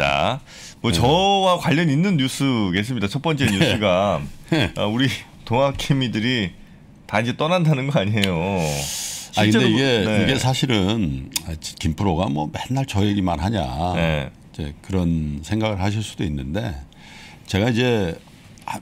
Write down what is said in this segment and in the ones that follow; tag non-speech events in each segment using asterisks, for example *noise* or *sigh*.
자, 뭐 저와 관련 있는 뉴스겠습니다. 첫 번째 네. 뉴스가 네. 아, 우리 동학개미들이 다 이제 떠난다는 거 아니에요. 아 근데 이게 네. 이게 사실은 아, 김 프로가 뭐 맨날 저 얘기만 하냐 네. 이제 그런 생각을 하실 수도 있는데 제가 이제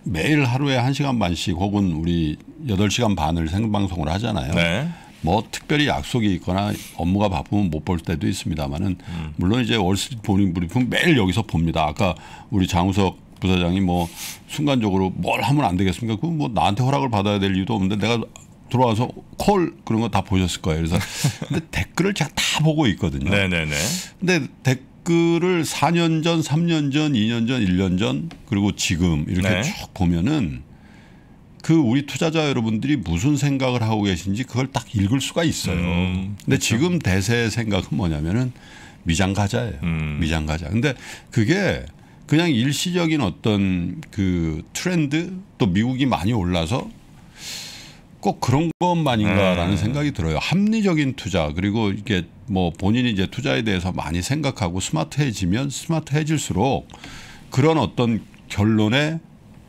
매일 하루에 한 시간 반씩 혹은 우리 8 시간 반을 생방송을 하잖아요. 네. 뭐 특별히 약속이 있거나 업무가 바쁘면 못 볼 때도 있습니다만은 음. 물론 이제 월스트리트 보닝 브리핑 매일 여기서 봅니다. 아까 우리 장우석 부사장이 뭐 순간적으로 뭘 하면 안 되겠습니까? 그뭐 나한테 허락을 받아야 될 이유도 없는데 내가 들어와서 콜 그런 거 다 보셨을 거예요. 그래서 근데 *laughs* 댓글을 제가 다 보고 있거든요. 네네네. 근데 댓글을 4년 전, 3년 전, 2년 전, 1년 전 그리고 지금 이렇게 네. 쭉 보면은 그 우리 투자자 여러분들이 무슨 생각을 하고 계신지 그걸 딱 읽을 수가 있어요. 음, 그렇죠. 근데 지금 대세의 생각은 뭐냐면은 미장 가자예요. 음. 미장 가자. 근데 그게 그냥 일시적인 어떤 그 트렌드 또 미국이 많이 올라서 꼭 그런 것만인가라는 음. 생각이 들어요. 합리적인 투자 그리고 이게 뭐 본인이 이제 투자에 대해서 많이 생각하고 스마트해지면 스마트해질수록 그런 어떤 결론에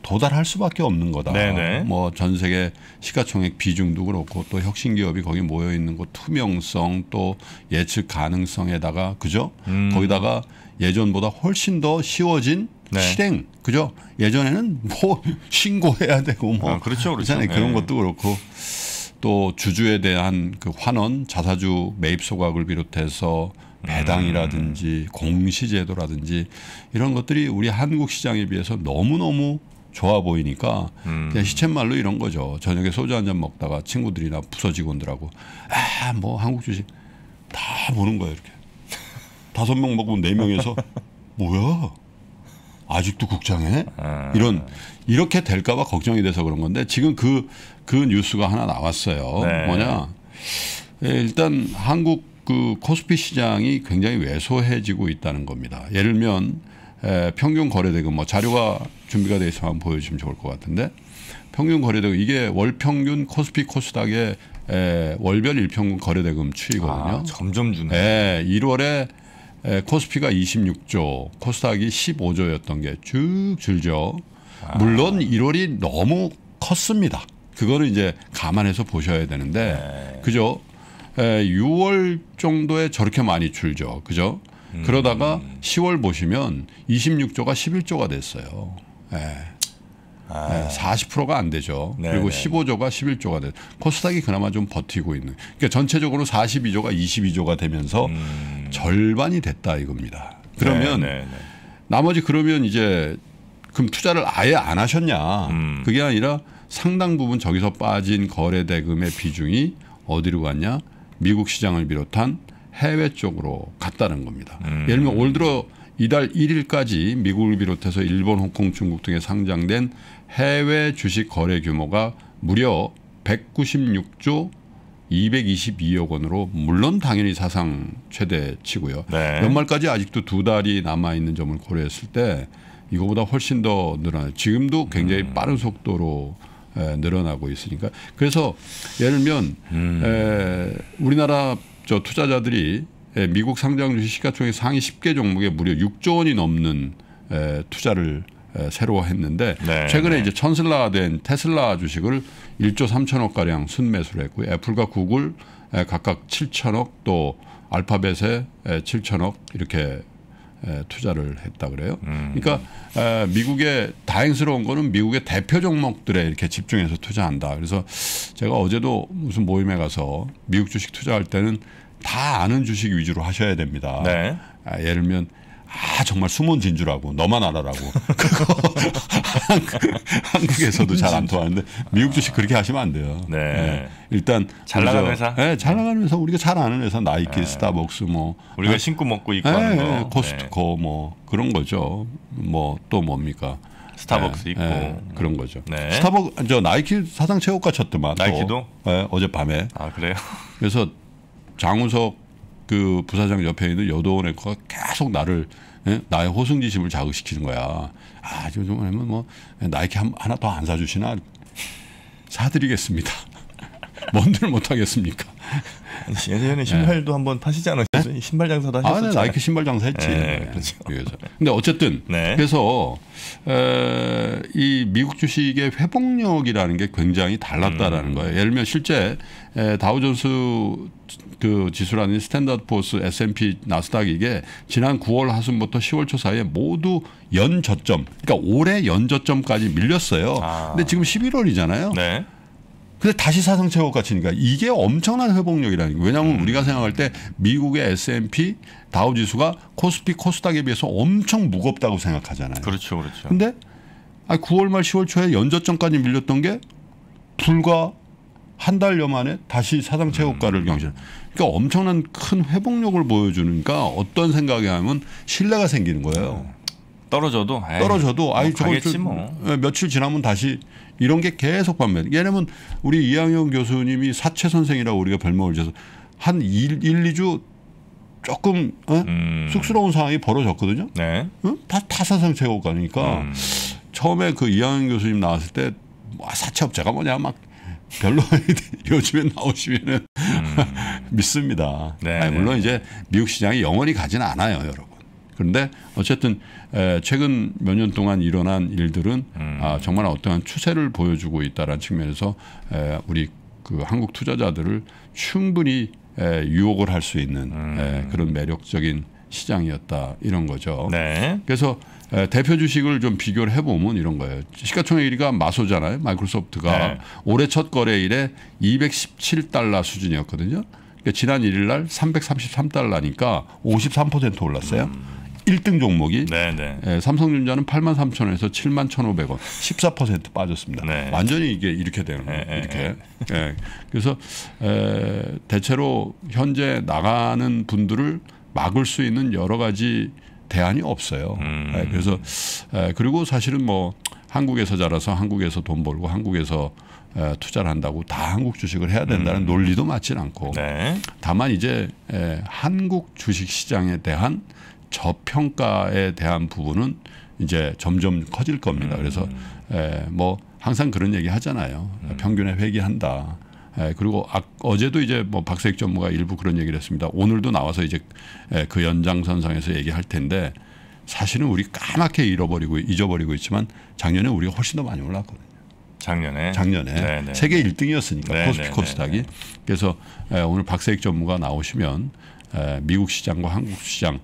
도달할 수밖에 없는 거다. 뭐 전 세계 시가총액 비중도 그렇고 또 혁신 기업이 거기 모여 있는 거 투명성 또 예측 가능성에다가 그죠? 음. 거기다가 예전보다 훨씬 더 쉬워진 네. 실행 그죠? 예전에는 뭐 *laughs* 신고해야 되고 뭐 아, 그렇죠, 그렇죠. 네. 그런 것도 그렇고 또 주주에 대한 그 환원 자사주 매입 소각을 비롯해서 배당이라든지 음. 공시제도라든지 이런 것들이 우리 한국 시장에 비해서 너무너무 좋아 보이니까 음. 그냥 시쳇말로 이런 거죠. 저녁에 소주 한 잔 먹다가 친구들이나 부서 직원들하고 아뭐 한국 주식 다 보는 거야 이렇게 *laughs* 다섯 명 먹으면 네 명에서 뭐야 아직도 국장에 아. 이런 이렇게 될까봐 걱정이 돼서 그런 건데 지금 그그 그 뉴스가 하나 나왔어요. 네. 뭐냐 예, 일단 한국 그 코스피 시장이 굉장히 왜소해지고 있다는 겁니다. 예를 들면 에, 예, 평균 거래대금 뭐 자료가 준비가 돼있어면 한번 보여주시면 좋을 것 같은데 평균 거래대금 이게 월 평균 코스피 코스닥의 에, 예, 월별 일평균 거래대금 추이거든요. 아, 점점 주네. 예, 1월에 에, 예, 코스피가 26조, 코스닥이 15조였던 게 쭉 줄죠. 아. 물론 1월이 너무 컸습니다. 그거를 이제 감안해서 보셔야 되는데, 네. 그죠? 에, 6월 정도에 저렇게 많이 줄죠. 그죠? 음. 그러다가 10월 보시면 26조가 11조가 됐어요. 예. 네. 아. 네, 예, 40%가 안 되죠. 네네. 그리고 15조가 11조가 돼. 코스닥이 그나마 좀 버티고 있는. 그러니까 전체적으로 42조가 22조가 되면서 음. 절반이 됐다 이겁니다. 그러면 네네 네, 네. 나머지 그러면 이제 그럼 투자를 아예 안 하셨냐? 음. 그게 아니라 상당 부분 저기서 빠진 거래 대금의 비중이 어디로 갔냐? 미국 시장을 비롯한 해외 쪽으로 갔다는 겁니다. 음. 예를 들면 올 들어 이달 1일까지 미국을 비롯해서 일본, 홍콩, 중국 등에 상장된 해외 주식 거래 규모가 무려 196조 222억 원으로 물론 당연히 사상 최대치고요. 네. 연말까지 아직도 두 달이 남아 있는 점을 고려했을 때 이거보다 훨씬 더 늘어나요. 지금도 굉장히 음. 빠른 속도로 늘어나고 있으니까. 그래서 예를 들면 음. 우리나라 저 투자자들이 예, 미국 상장 주식 시가총액 상위 10개 종목에 무려 6조 원이 넘는 에, 투자를 에, 새로 했는데 네, 최근에 네. 이제 천슬라된 테슬라 주식을 1조 3천억 가량 순매수를 했고 애플과 구글 에, 각각 7천억 또 알파벳에 7천억 이렇게 투자를 했다 그래요. 음. 그러니까 미국의 다행스러운 거는 미국의 대표 종목들에 이렇게 집중해서 투자한다. 그래서 제가 어제도 무슨 모임에 가서 미국 주식 투자할 때는 다 아는 주식 위주로 하셔야 됩니다. 네. 아, 예를 들면 아 정말 숨은 진주라고 너만 알아라고 그거 *laughs* 한국에서도 잘 안 통하는데 미국 주식 그렇게 하시면 안 돼요. 네. 네. 일단 잘 나가는 회사. 네, 잘 나가는 회사 우리가 잘 아는 회사 나이키, 네. 스타벅스 뭐 우리가 아, 신고 먹고 있고 네, 예, 하는 거. 코스트코 네. 뭐 그런 거죠. 뭐 또 뭡니까? 스타벅스 있고 그런 거죠. 네. 스타벅 저 나이키 사상 최고가 쳤더만. 나이키도? 또, 어젯밤에. 아 그래요? 그래서 장우석 그 부사장 옆에 있는 여도원의가 계속 나를 예? 나의 호승지심을 자극시키는 거야. 아 요즘에는 뭐 예, 나이키 하나 더 안 사주시나 사드리겠습니다. *laughs* 뭔들 못하겠습니까? 예전에 신발도 네. 한번 파시지 않았어요? 네? 신발 장사도 하셨었요 아, 네, 나이키 신발 장사 했지. 네, 네 그렇죠. 근데 어쨌든 네. 그래서 에, 이 미국 주식의 회복력이라는 게 굉장히 달랐다라는 음. 거예요. 예를 들면 실제 에, 다우존스 그 지수라는 스탠다드 포스 S&P 나스닥 이게 지난 9월 하순부터 10월 초 사이에 모두 연 저점, 그러니까 올해 연 저점까지 밀렸어요. 아. 근데 지금 11월이잖아요. 네. 근데 다시 사상 최고가치니까 이게 엄청난 회복력이라는 거예요. 왜냐하면 음. 우리가 생각할 때 미국의 S&P 다우 지수가 코스피 코스닥에 비해서 엄청 무겁다고 생각하잖아요. 그렇죠, 그렇죠. 근데 아 9월 말 10월 초에 연저점까지 밀렸던 게 불과 한 달여 만에 다시 사상 최고가를 음. 경신. 그러니까 엄청난 큰 회복력을 보여주니까 어떤 생각이 하면 신뢰가 생기는 거예요. 네. 떨어져도 에이, 떨어져도 아이 뭐 저거 뭐. 뭐. 네, 며칠 지나면 다시 이런 게 계속 반면. 왜냐면 우리 이양영 교수님이 사채 선생이라고 우리가 별명을 줘서 한 일, 일, 이주 조금 어? 음. 쑥스러운 상황이 벌어졌거든요. 네. 어? 다 타사상 최고가니까 음. 처음에 그 이양현 교수님 나왔을 때 와, 뭐 사채업자가 뭐냐 막 별로 *laughs* 요즘에 나오시면은 음. *laughs* 믿습니다. 네, 아니, 물론 이제 미국 시장이 영원히 가지는 않아요, 여러분. 그런데 어쨌든 최근 몇 년 동안 일어난 일들은 음. 아, 정말 어떠한 추세를 보여주고 있다라는 측면에서 우리 그 한국 투자자들을 충분히 유혹을 할 수 있는 음. 그런 매력적인 시장이었다 이런 거죠. 네. 그래서 대표 주식을 좀 비교를 해보면 이런 거예요. 시가총액 1위가 마소잖아요. 마이크로소프트가 네. 올해 첫 거래일에 217달러 수준이었거든요. 그러니까 지난 1일 날 333달러니까 53% 올랐어요. 음. 1등 종목이 네네. 네. 예, 삼성전자는 8만 3천에서 7만 1,500원 14% 빠졌습니다. 네. 완전히 이게 이렇게 되는 거예요. 네, 네. 이렇게. 네. 예. 그래서 에, 대체로 현재 나가는 분들을 막을 수 있는 여러 가지 대안이 없어요. 음. 예, 그래서 에, 그리고 사실은 뭐 한국에서 자라서 한국에서 돈 벌고 한국에서 에, 투자를 한다고 다 한국 주식을 해야 된다는 음. 논리도 맞진 않고 네. 다만 이제 에, 한국 주식 시장에 대한 저평가에 대한 부분은 이제 점점 커질 겁니다. 음. 그래서 에, 예, 뭐 항상 그런 얘기 하잖아요. 음. 평균에 회귀한다. 에, 예, 그리고 아, 어제도 이제 뭐 박세익 전무가 일부 그런 얘기를 했습니다. 오늘도 나와서 이제 에, 예, 그 연장선상에서 얘기할 텐데 사실은 우리 까맣게 잃어버리고 잊어버리고 있지만 작년에 우리가 훨씬 더 많이 올랐거든요. 작년에 작년에 네네. 네, 세계 1등이었으니까 네네. 코스피 코스닥이 그래서 에, 오늘 박세익 전무가 나오시면 에, 미국 시장과 한국 시장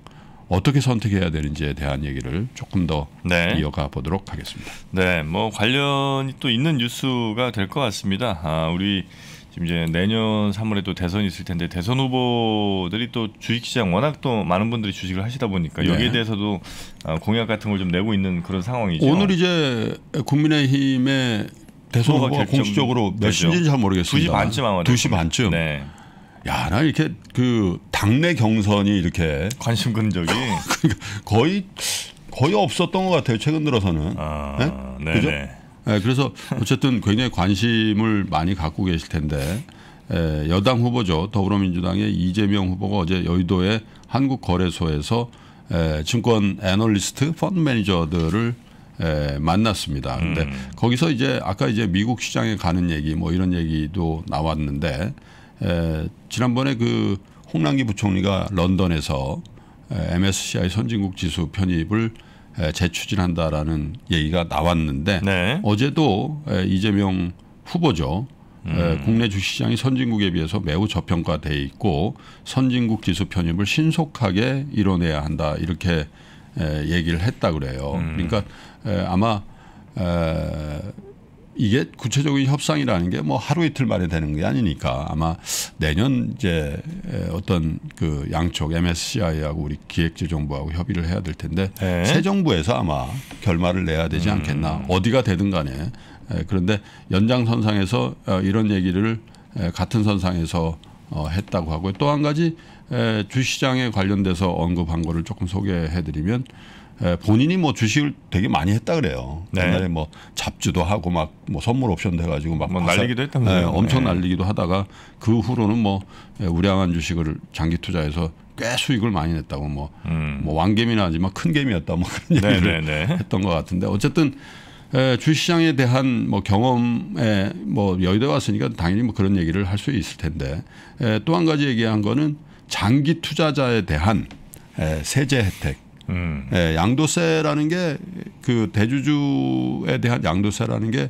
어떻게 선택해야 되는지에 대한 얘기를 조금 더 네. 이어가 보도록 하겠습니다. 네, 뭐 관련이 또 있는 뉴스가 될 것 같습니다. 아, 우리 지금 이제 내년 3월에 또 대선이 있을 텐데 대선 후보들이 또 주식시장 워낙 또 많은 분들이 주식을 하시다 보니까 네. 여기에 대해서도 아, 공약 같은 걸 좀 내고 있는 그런 상황이죠. 오늘 이제 국민의힘의 대선 후보가 공식적으로 몇 시인지 잘 모르겠습니다. 2시 반쯤 아마 2시 반쯤. 네. 야, 나 이렇게 그 당내 경선이 이렇게 관심 끈 적이 *laughs* 그러니까 거의 거의 없었던 것 같아요. 최근 들어서는. 아, 네? 그죠? 네, 그래서 어쨌든 굉장히 관심을 많이 갖고 계실 텐데 에, 예, 여당 후보죠 더불어민주당의 이재명 후보가 어제 여의도의 한국 거래소에서 에, 증권 애널리스트 펀드 매니저들을 에, 만났습니다. 근데 음. 거기서 이제 아까 이제 미국 시장에 가는 얘기 뭐 이런 얘기도 나왔는데 에, 지난번에 그 홍남기 부총리가 런던에서 에, MSCI 선진국 지수 편입을 에, 재추진한다라는 얘기가 나왔는데 네. 어제도 에, 이재명 후보죠. 음. 국내 주시장이 식 선진국에 비해서 매우 저평가돼 있고 선진국 지수 편입을 신속하게 이뤄내야 한다 이렇게 에, 얘기를 했다 그래요. 음. 그러니까 에, 아마 에, 이게 구체적인 협상이라는 게 뭐 하루 이틀 만에 되는 게 아니니까 아마 내년 이제 어떤 그 양쪽 MSCI하고 우리 기획재정부하고 협의를 해야 될 텐데 네. 새 정부에서 아마 결말을 내야 되지 않겠나 음. 어디가 되든 간에 그런데 연장선상에서 어, 이런 얘기를 같은 선상에서 어, 했다고 하고 또 한 가지 주시장에 관련돼서 언급한 거를 조금 소개해드리면 예, 본인이 뭐 주식을 되게 많이 했다 그래요. 네. 옛날에 뭐 잡지도 하고 막 뭐 선물 옵션 돼가지고 막뭐 날리기도 했다면서요. 예, 네, 엄청 날리기도 하다가 그 후로는 뭐 예, 우량한 주식을 장기 투자해서 꽤 수익을 많이 냈다고 뭐, 음. 뭐왕개미나아지만큰 개미였다 뭐 그런 네, 얘기를 네네 네. 했던 것 같은데 어쨌든 에, 주시장에 대한 뭐 경험에 뭐 여의도에 왔으니까 당연히 뭐 그런 얘기를 할 수 있을 텐데 또 한 가지 얘기한 거는 장기 투자자에 대한 에, 세제 혜택 음. 예, 양도세라는 게 그 대주주에 대한 양도세라는 게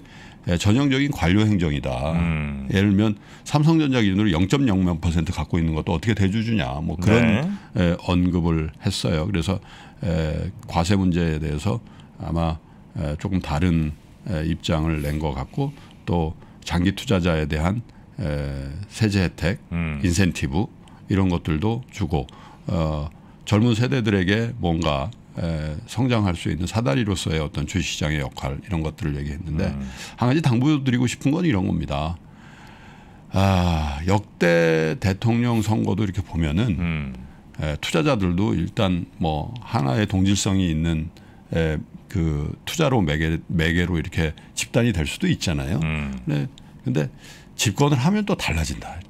예, 전형적인 관료 행정이다. 음. 예를 들면 삼성전자 기준으로 0.00% 갖고 있는 것도 어떻게 대주주냐 뭐 그런 네. 예, 언급을 했어요. 그래서 예, 과세 문제에 대해서 아마 예, 조금 다른 예, 입장을 낸 것 같고 또 장기 투자자에 대한 에, 예, 세제 혜택, 음. 인센티브 이런 것들도 주고 어, 젊은 세대들에게 뭔가 에, 성장할 수 있는 사다리로서의 어떤 주시장의 역할 이런 것들을 얘기했는데 음. 한 가지 당부드리고 싶은 건 이런 겁니다. 아, 역대 대통령 선거도 이렇게 보면은 음. 에, 투자자들도 일단 뭐 하나의 동질성이 있는 에, 그 투자로 매개, 매개로 이렇게 집단이 될 수도 있잖아요. 음. 근데, 네. 근데 집권을 하면 또 달라진다.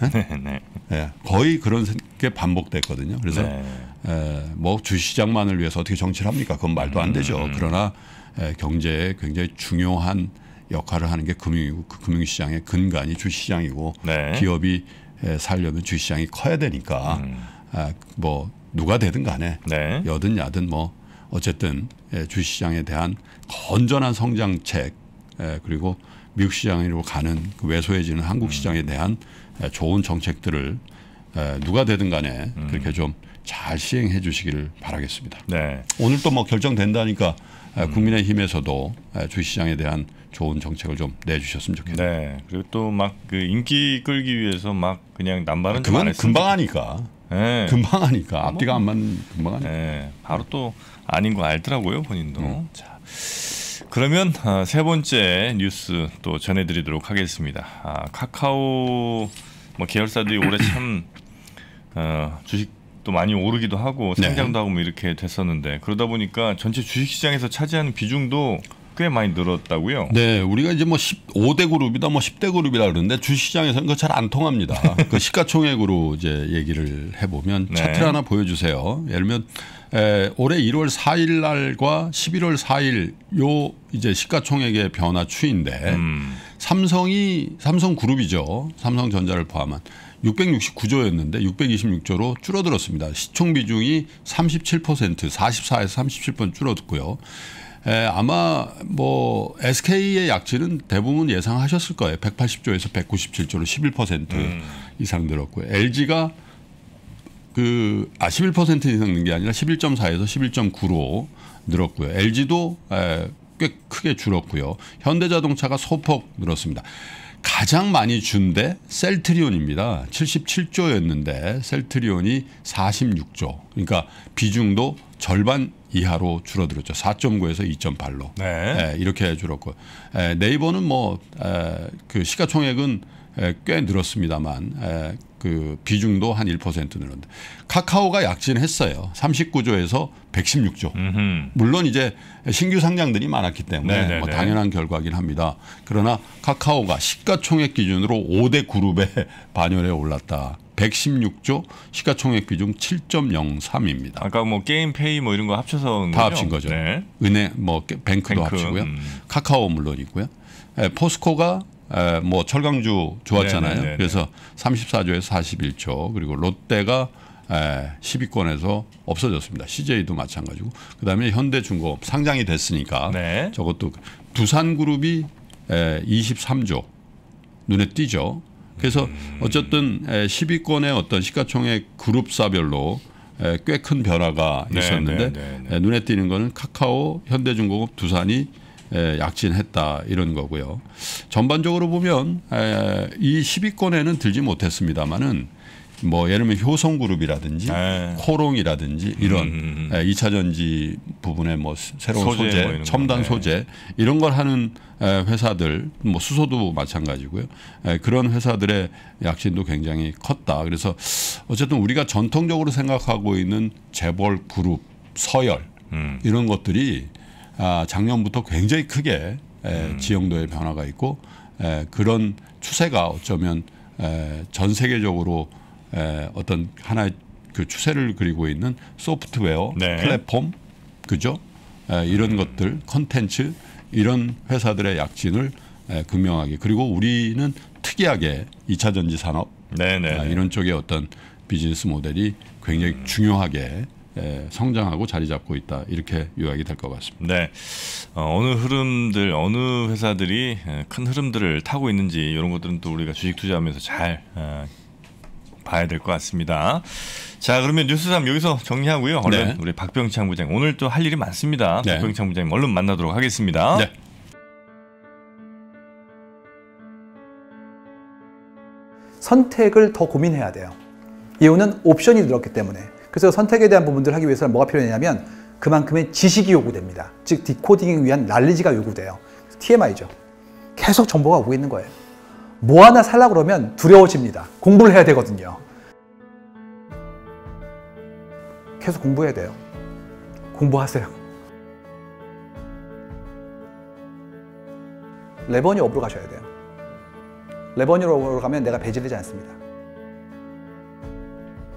네? 네. 네. 예, 거의 그런 게 반복됐거든요. 그래서 에, 네. 예, 뭐 주시장만을 위해서 어떻게 정치를 합니까? 그건 말도 안 되죠. 음. 그러나 에, 예, 경제에 굉장히 중요한 역할을 하는 게 금융이고 그 금융시장의 근간이 주시장이고 네. 기업이 에, 살려면 주시장이 커야 되니까 음. 아, 뭐 누가 되든 간에 여든 야든 뭐 어쨌든 에, 주시장에 대한 건전한 성장책 에, 그리고 미국 시장으로 가는 그 왜소해지는 한국 시장에 음. 대한 음. 예, 좋은 정책들을 예, 누가 되든 간에 음. 그렇게 좀 잘 시행해 주시기를 바라겠습니다. 네. 오늘 또뭐 결정된다니까 예, 음. 국민의힘에서도 주시장에 대한 좋은 정책을 좀 내주셨으면 좋겠네요. 네. 그리고 또막그 인기 끌기 위해서 막 그냥 남발은 아, 그건 금방 하니까. 네. 금방 하니까 앞뒤가 뭐. 안 맞는 금방 하니까. 네. 바로 또 아닌 거 알더라고요 본인도. 음. 자. 그러면 아, 세 번째 뉴스 또 전해드리도록 하겠습니다. 아, 카카오 뭐 계열사들이 올해 참 어, 주식도 많이 오르기도 하고 상장도 네. 하고 뭐 이렇게 됐었는데 그러다 보니까 전체 주식시장에서 차지하는 비중도 꽤 많이 늘었다고요? 네, 우리가 이제 뭐 15대 그룹이다, 뭐 10대 그룹이라 그러는데 주시장에서는 그거잘 안 통합니다. *laughs* 그 시가총액으로 이제 얘기를 해보면 네. 차트를 하나 보여주세요. 예를 들면 에, 올해 1월 4일 날과 11월 4일 요 이제 시가총액의 변화 추인데 음. 삼성이 삼성 그룹이죠. 삼성전자를 포함한 669조였는데 626조로 줄어들었습니다. 시총 비중이 37% 44에서 37%번 줄어들고요. 에, 예, 아마 뭐 SK의 약진는 대부분 예상하셨을 거예요. 180조에서 197조로 11% 음. 이상 늘었고요. LG가 그아 11% 이상 는게 아니라 11.4에서 11.9로 늘었고요. LG도 에, 예, 꽤 크게 줄었고요. 현대자동차가 소폭 늘었습니다. 가장 많이 준 데 셀트리온입니다. 77조였는데 셀트리온이 46조. 그러니까 비중도 절반 이하로 줄어들었죠. 4.9에서 2.8로 네. 예, 이렇게 줄었고 예, 네이버는 뭐그 시가총액은 꽤 늘었습니다만 그 비중도 한 1% 늘었는데 카카오가 약진했어요. 39조에서 116조. 음흠. 물론 이제 신규 상장들이 많았기 때문에 네, 네, 뭐 네. 당연한 결과긴 합니다. 그러나 카카오가 시가총액 기준으로 5대 그룹에 *laughs* 반열에 올랐다. 116조 시가총액 비중 7.03입니다. 아까 뭐 게임페이 뭐 이런 거 합쳐서 다 합친 거죠. 네. 은행 뭐 뱅크도 뱅크. 합치고요. 음. 카카오 물론이고요. 포스코가 에, 뭐 철강주 좋았잖아요. 네네네네. 네, 네, 네. 그래서 34조에서 41조 그리고 롯데가 에, 10위권에서 없어졌습니다. CJ도 마찬가지고 그다음에 현대중공업 상장이 됐으니까 네. 저것도 두산그룹이 에, 23조 눈에 띄죠. 그래서 음. 어쨌든 10위권의 어떤 시가총액 그룹사별로 꽤 큰 변화가 있었는데 네, 네, 네, 눈에 띄는 거는 카카오, 현대중공업, 두산이 예, 약진했다 이런 거고요. 전반적으로 보면 이 10위권에는 들지 못했습니다마는뭐 예를 들면 효성그룹이라든지 네. 코롱이라든지 이런 음. 2차전지 음, 음. 부분에 뭐 새로운 소재, 소재 뭐 첨단 거. 네. 소재 이런 걸 하는 회사들 뭐 수소도 마찬가지고요. 그런 회사들의 약진도 굉장히 컸다. 그래서 어쨌든 우리가 전통적으로 생각하고 있는 재벌 그룹 서열 음. 이런 것들이 아, 작년부터 굉장히 크게 음. 지형도의 변화가 있고 그런 추세가 어쩌면 전 세계적으로 어떤 하나의 그 추세를 그리고 있는 소프트웨어 네. 플랫폼 그죠 이런 음. 것들 컨텐츠 이런 회사들의 약진을 극명하게 그리고 우리는 특이하게 2차 전지 산업 네네. 네, 아, 네. 이런 쪽의 어떤 비즈니스 모델이 굉장히 음. 중요하게 예, 성장하고 자리 잡고 있다 이렇게 요약이 될 것 같습니다. 네, 어, 느 흐름들 어느 회사들이 예, 큰 흐름들을 타고 있는지 이런 것들은 또 우리가 주식 투자하면서 잘 어, 봐야 될 것 같습니다. 자 그러면 뉴스삼 여기서 정리하고요. 얼른 네. 우리 박병창 부장 오늘 또 할 일이 많습니다. 네. 박병창 부장님 얼른 만나도록 하겠습니다. 네. 선택을 더 고민해야 돼요. 이유는 옵션이 늘었기 때문에 그래서 선택에 대한 부분들을 하기 위해서는 뭐가 필요하냐면 그만큼의 지식이 요구됩니다. 즉 디코딩을 위한 날리지가 요구돼요. TMI죠. 계속 정보가 오고 있는 거예요. 뭐 하나 살라 그러면 두려워집니다. 공부를 해야 되거든요. 계속 공부해야 돼요. 공부하세요. 레버니 업으로 가셔야 돼요. 레버니로 가면 내가 배제되지 않습니다.